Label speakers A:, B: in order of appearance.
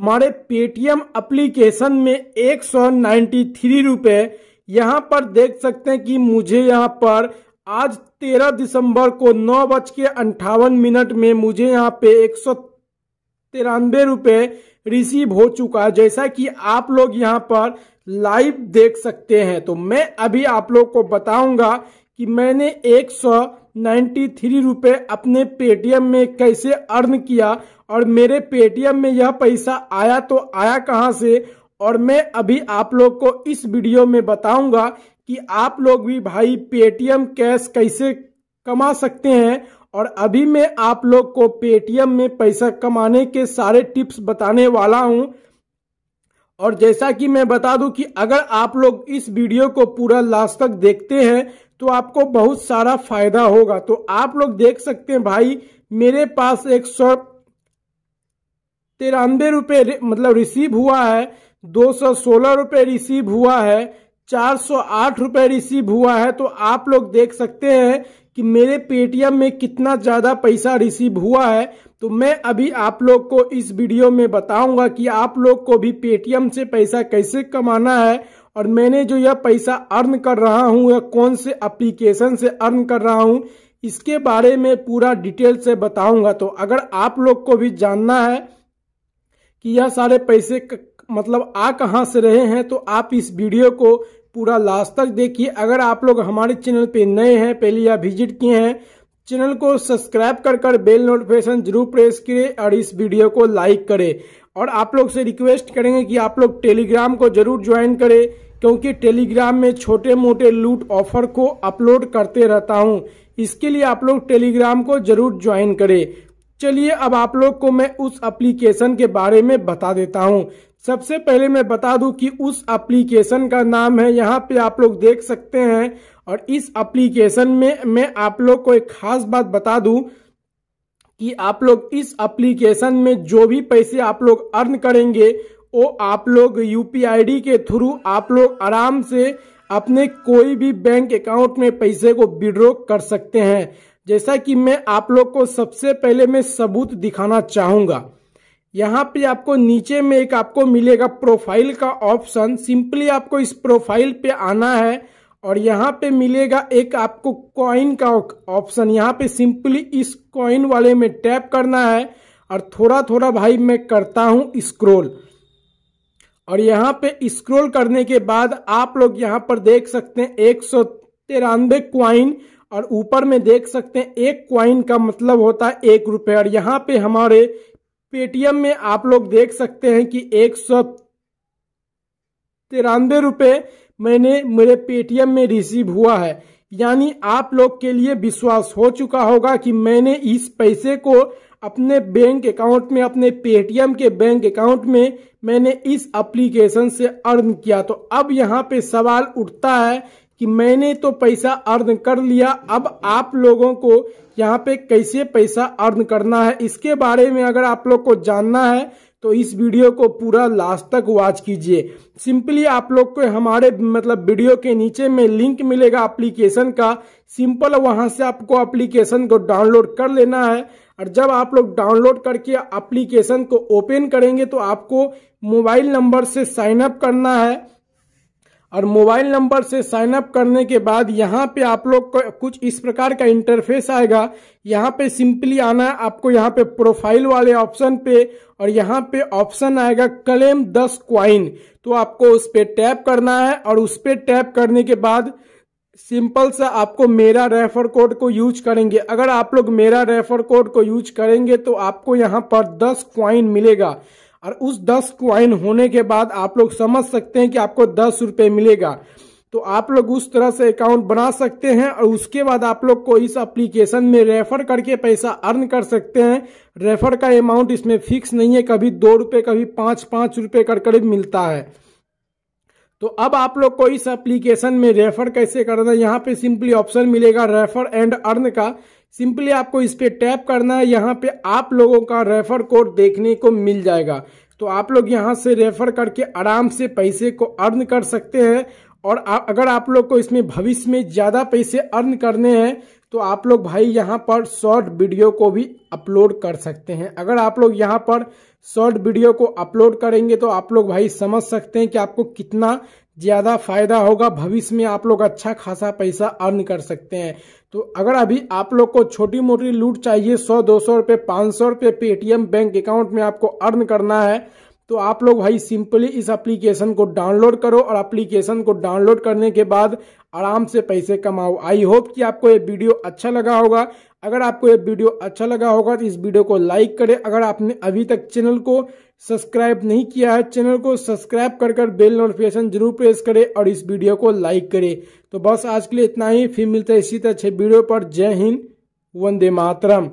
A: हमारे Paytm application में एक सौ नाइन्टी थ्री रुपये यहाँ पर देख सकते हैं कि मुझे यहाँ पर आज तेरह दिसंबर को नौ बज के अंठावन मिनट में मुझे यहाँ पे एक सौ तिरानवे रुपये रिसीव हो चुका है जैसा कि आप लोग यहाँ पर लाइव देख सकते हैं तो मैं अभी आप लोग को बताऊंगा कि मैंने एक सौ नाइन्टी थ्री रुपये अपने पेटीएम में कैसे अर्न किया और मेरे पेटीएम में यह पैसा आया तो आया कहाँ से और मैं अभी आप लोग को इस वीडियो में बताऊंगा कि आप लोग भी भाई पेटीएम कैश कैसे कमा सकते हैं और अभी मैं आप लोग को पेटीएम में पैसा कमाने के सारे टिप्स बताने वाला हूँ और जैसा कि मैं बता दूं कि अगर आप लोग इस वीडियो को पूरा लास्ट तक देखते हैं तो आपको बहुत सारा फायदा होगा तो आप लोग देख सकते हैं भाई मेरे पास एक सौ तिरानवे रुपये मतलब रिसीव हुआ है दो सौ सोलह रुपये रिसीव हुआ है चार सौ आठ रुपये रिसीव हुआ है तो आप लोग देख सकते हैं कि मेरे पेटीएम में कितना ज़्यादा पैसा रिसीव हुआ है तो मैं अभी आप लोग को इस वीडियो में बताऊंगा कि आप लोग को भी पेटीएम से पैसा कैसे कमाना है और मैंने जो यह पैसा अर्न कर रहा हूँ या कौन से एप्लीकेशन से अर्न कर रहा हूँ इसके बारे में पूरा डिटेल से बताऊंगा तो अगर आप लोग को भी जानना है कि यह सारे पैसे क, मतलब आ कहाँ से रहे हैं तो आप इस वीडियो को पूरा लास्ट तक देखिए अगर आप लोग हमारे चैनल पे नए हैं पहले या विजिट किए हैं चैनल को सब्सक्राइब कर कर बेल नोटिफिकेशन जरूर प्रेस करें और इस वीडियो को लाइक करें और आप लोग से रिक्वेस्ट करेंगे कि आप लोग टेलीग्राम को जरूर ज्वाइन करें क्योंकि टेलीग्राम में छोटे मोटे लूट ऑफर को अपलोड करते रहता हूं इसके लिए आप लोग टेलीग्राम को जरूर ज्वाइन करें चलिए अब आप लोग को मैं उस एप्लीकेशन के बारे में बता देता हूँ सबसे पहले मैं बता दू कि उस एप्लीकेशन का नाम है यहाँ पे आप लोग देख सकते हैं और इस एप्लीकेशन में मैं आप लोग को एक खास बात बता दूं कि आप लोग इस एप्लीकेशन में जो भी पैसे आप लोग अर्न करेंगे वो आप लोग यूपीआईडी के थ्रू आप लोग आराम से अपने कोई भी बैंक अकाउंट में पैसे को विड्रॉ कर सकते हैं जैसा कि मैं आप लोग को सबसे पहले मैं सबूत दिखाना चाहूंगा यहाँ पे आपको नीचे में एक आपको मिलेगा प्रोफाइल का ऑप्शन सिंपली आपको इस प्रोफाइल पे आना है और यहाँ पे मिलेगा एक आपको कॉइन का ऑप्शन यहाँ पे सिंपली इस कॉइन वाले में टैप करना है और थोड़ा थोड़ा भाई मैं करता हूँ स्क्रोल और यहाँ पे स्क्रोल करने के बाद आप लोग यहाँ पर देख सकते हैं एक सौ तिरानवे क्वाइन और ऊपर में देख सकते हैं एक क्वाइन का मतलब होता है एक रुपये और यहाँ पे हमारे पेटीएम में आप लोग देख सकते हैं कि एक सौ तिरानबे रुपये मैंने मेरे पेटीएम में रिसीव हुआ है यानी आप लोग के लिए विश्वास हो चुका होगा कि मैंने इस पैसे को अपने बैंक अकाउंट में अपने पेटीएम के बैंक अकाउंट में मैंने इस एप्लीकेशन से अर्न किया तो अब यहाँ पे सवाल उठता है कि मैंने तो पैसा अर्न कर लिया अब आप लोगों को यहाँ पे कैसे पैसा अर्न करना है इसके बारे में अगर आप लोग को जानना है तो इस वीडियो को पूरा लास्ट तक वॉच कीजिए सिंपली आप लोग को हमारे मतलब वीडियो के नीचे में लिंक मिलेगा एप्लीकेशन का सिंपल वहां से आपको एप्लीकेशन को डाउनलोड कर लेना है और जब आप लोग डाउनलोड करके एप्लीकेशन को ओपन करेंगे तो आपको मोबाइल नंबर से साइन अप करना है और मोबाइल नंबर से साइन अप करने के बाद यहाँ पे आप लोग को कुछ इस प्रकार का इंटरफेस आएगा यहाँ पे सिंपली आना है आपको यहाँ पे प्रोफाइल वाले ऑप्शन पे और यहाँ पे ऑप्शन आएगा क्लेम दस क्वाइन तो आपको उस पर टैप करना है और उस पर टैप करने के बाद सिंपल सा आपको मेरा रेफर कोड को यूज करेंगे अगर आप लोग मेरा रेफर कोड को यूज करेंगे तो आपको यहाँ पर दस क्वाइन मिलेगा और उस दस क्वाइन होने के बाद आप लोग समझ सकते हैं कि आपको दस रुपये मिलेगा तो आप लोग उस तरह से अकाउंट बना सकते हैं और उसके बाद आप लोग को इस एप्लीकेशन में रेफर करके पैसा अर्न कर सकते हैं रेफर का अमाउंट इसमें फिक्स नहीं है कभी दो रुपये कभी पाँच पाँच रुपये कर करीब मिलता है तो अब आप लोग को इस एप्लीकेशन में रेफर कैसे करना है यहाँ पे सिंपली ऑप्शन मिलेगा रेफर एंड अर्न का सिंपली आपको इस पर टैप करना है यहाँ पे आप लोगों का रेफर कोड देखने को मिल जाएगा तो आप लोग यहाँ से रेफर करके आराम से पैसे को अर्न कर सकते हैं और अगर आप लोग को इसमें भविष्य में ज़्यादा पैसे अर्न करने हैं तो आप लोग भाई यहाँ पर शॉर्ट वीडियो को भी अपलोड कर सकते हैं अगर आप लोग यहाँ पर शॉर्ट वीडियो को अपलोड करेंगे तो आप लोग भाई समझ सकते हैं कि आपको कितना ज़्यादा फायदा होगा भविष्य में आप लोग अच्छा खासा पैसा अर्न कर सकते हैं तो अगर अभी आप लोग को छोटी मोटी लूट चाहिए सौ दो सौ रुपये पाँच सौ रुपये पेटीएम बैंक अकाउंट में आपको अर्न करना है तो आप लोग भाई सिंपली इस एप्लीकेशन को डाउनलोड करो और एप्लीकेशन को डाउनलोड करने के बाद आराम से पैसे कमाओ आई होप कि आपको ये वीडियो अच्छा लगा होगा अगर आपको ये वीडियो अच्छा लगा होगा तो इस वीडियो को लाइक करें अगर आपने अभी तक चैनल को सब्सक्राइब नहीं किया है चैनल को सब्सक्राइब कर कर बेल नोटिफिकेशन जरूर प्रेस करें और इस वीडियो को लाइक करें तो बस आज के लिए इतना ही फिर मिलता है इसी तरह अच्छे वीडियो पर जय हिंद वंदे मातरम